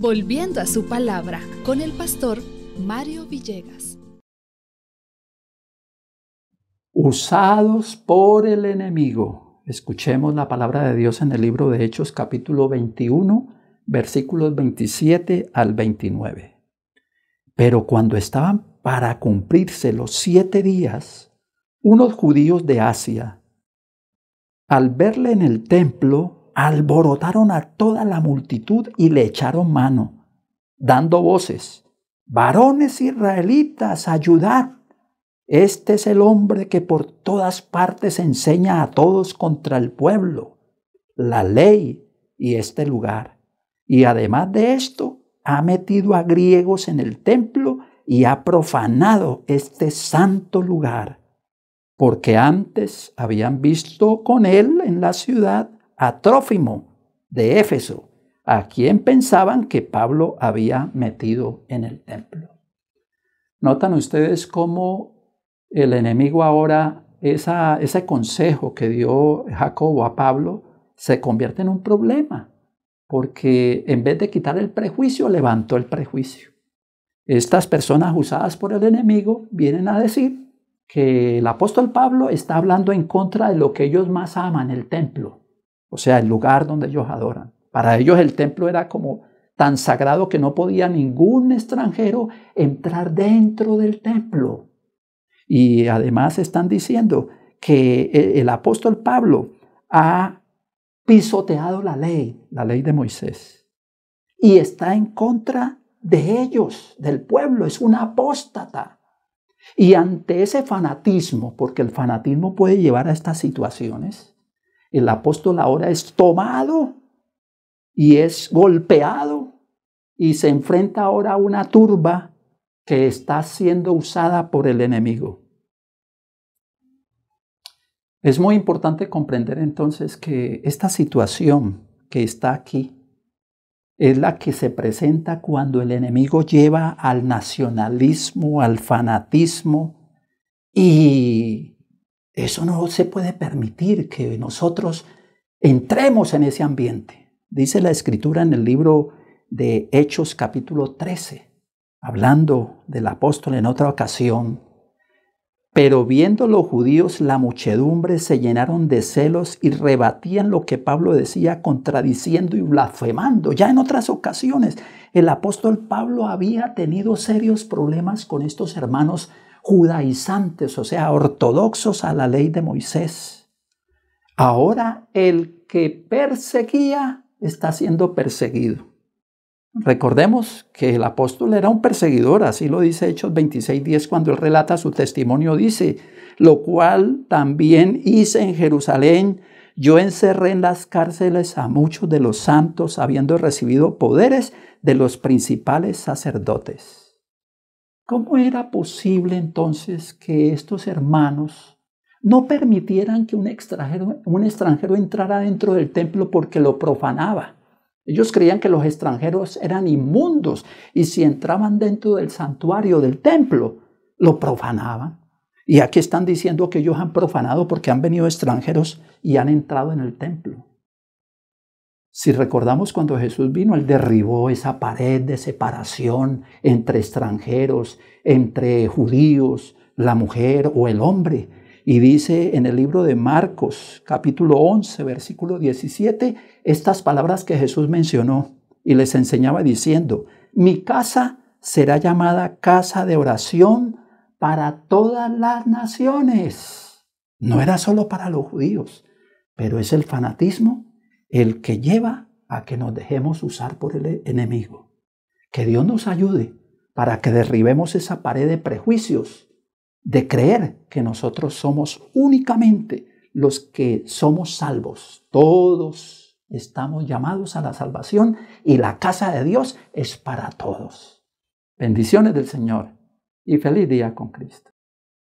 Volviendo a su palabra con el pastor Mario Villegas. Usados por el enemigo. Escuchemos la palabra de Dios en el libro de Hechos capítulo 21, versículos 27 al 29. Pero cuando estaban para cumplirse los siete días, unos judíos de Asia, al verle en el templo, alborotaron a toda la multitud y le echaron mano, dando voces, varones israelitas, ayudad. Este es el hombre que por todas partes enseña a todos contra el pueblo, la ley y este lugar. Y además de esto, ha metido a griegos en el templo y ha profanado este santo lugar, porque antes habían visto con él en la ciudad a Trófimo de Éfeso, a quien pensaban que Pablo había metido en el templo. Notan ustedes cómo el enemigo ahora, ese consejo que dio Jacobo a Pablo, se convierte en un problema, porque en vez de quitar el prejuicio, levantó el prejuicio. Estas personas usadas por el enemigo vienen a decir que el apóstol Pablo está hablando en contra de lo que ellos más aman, el templo o sea, el lugar donde ellos adoran. Para ellos el templo era como tan sagrado que no podía ningún extranjero entrar dentro del templo. Y además están diciendo que e, el, apóstol Pablo ha pisoteado la ley, la ley de Moisés, y está en contra de ellos, del pueblo, es una apóstata. Y ante ese fanatismo, porque el fanatismo puede llevar a estas situaciones, el apóstol ahora es tomado y es golpeado y se enfrenta ahora a una turba que está siendo usada por el enemigo. Es muy importante comprender entonces que esta situación que está aquí es la que se presenta cuando el enemigo lleva al nacionalismo, al fanatismo y eso no se puede permitir que nosotros entremos en ese ambiente. Dice la escritura en el libro de Hechos capítulo 13, hablando del apóstol en otra ocasión. Pero viendo los judíos la muchedumbre se llenaron de celos y rebatían lo que Pablo decía contradiciendo y blasfemando. Ya en otras ocasiones el apóstol Pablo había tenido serios problemas con estos hermanos judaizantes, o sea, ortodoxos a la ley de Moisés. Ahora el que perseguía está siendo perseguido. Recordemos que el apóstol era un perseguidor, así lo dice Hechos 26.10 cuando él relata su testimonio, dice, lo cual también hice en Jerusalén, yo encerré en las cárceles a muchos de los santos, habiendo recibido poderes de los principales sacerdotes. ¿Cómo era posible entonces que estos hermanos no permitieran que un extranjero, un extranjero entrara dentro del templo porque lo profanaba? Ellos creían que los extranjeros eran inmundos y si entraban dentro del santuario del templo, lo profanaban. Y aquí están diciendo que ellos han profanado porque han venido extranjeros y han entrado en el templo. Si recordamos cuando Jesús vino, Él derribó esa pared de separación entre extranjeros, entre judíos, la mujer o el hombre. Y dice en el libro de Marcos, capítulo 11, versículo 17, estas palabras que Jesús mencionó y les enseñaba diciendo, mi casa será llamada casa de oración para todas las naciones. No era solo para los judíos, pero es el fanatismo el que lleva a que nos dejemos usar por el enemigo. Que Dios nos ayude para que derribemos esa pared de prejuicios, de creer que nosotros somos únicamente los que somos salvos. Todos estamos llamados a la salvación y la casa de Dios es para todos. Bendiciones del Señor y feliz día con Cristo.